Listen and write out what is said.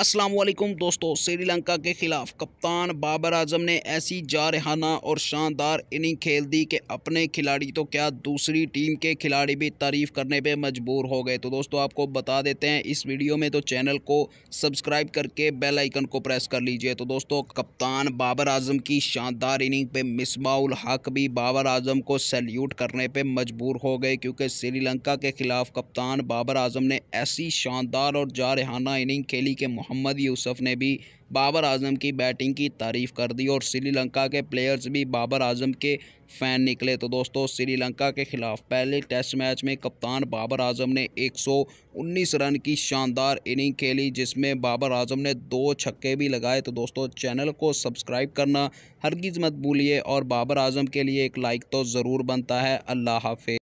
असलम दोस्तों श्रीलंका के ख़िलाफ़ कप्तान बाबर आजम ने ऐसी जारहाना और शानदार इनिंग खेल दी कि अपने खिलाड़ी तो क्या दूसरी टीम के खिलाड़ी भी तारीफ़ करने पे मजबूर हो गए तो दोस्तों आपको बता देते हैं इस वीडियो में तो चैनल को सब्सक्राइब करके बेल आइकन को प्रेस कर लीजिए तो दोस्तों कप्तान बाबर आजम की शानदार इनिंग पे मिसबाउल हक भी बाबर आजम को सैल्यूट करने पर मजबूर हो गए क्योंकि श्रीलंका के ख़िलाफ़ कप्तान बाबर आजम ने ऐसी शानदार और जारहाना इनिंग खेली के मोहम्मद यूसुफ ने भी बाबर आजम की बैटिंग की तारीफ़ कर दी और श्रीलंका के प्लेयर्स भी बाबर आजम के फ़ैन निकले तो दोस्तों श्रीलंका के खिलाफ पहले टेस्ट मैच में कप्तान बाबर आजम ने 119 रन की शानदार इनिंग खेली जिसमें बाबर आजम ने दो छक्के भी लगाए तो दोस्तों चैनल को सब्सक्राइब करना हरगिज़ मत भूलिए और बाबर आजम के लिए एक लाइक तो ज़रूर बनता है अल्लाह हाफि